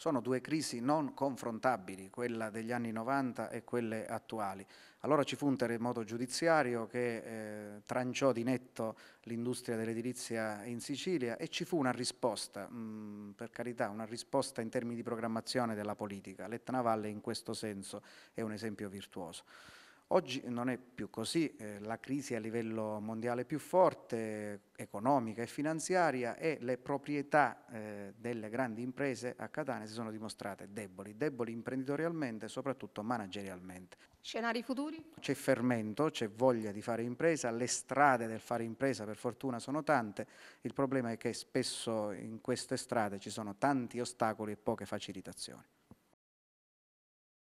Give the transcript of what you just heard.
Sono due crisi non confrontabili, quella degli anni 90 e quelle attuali. Allora ci fu un terremoto giudiziario che eh, tranciò di netto l'industria dell'edilizia in Sicilia e ci fu una risposta, mh, mm, per carità, una risposta in termini di programmazione della politica. L'Etna Valle in questo senso è un esempio virtuoso. Oggi non è più così, eh, la crisi a livello mondiale è più forte, economica e finanziaria, e le proprietà eh, delle grandi imprese a Catania si sono dimostrate deboli, deboli imprenditorialmente e soprattutto managerialmente. Scenari futuri? C'è fermento, c'è voglia di fare impresa, le strade del fare impresa per fortuna sono tante, il problema è che spesso in queste strade ci sono tanti ostacoli e poche facilitazioni.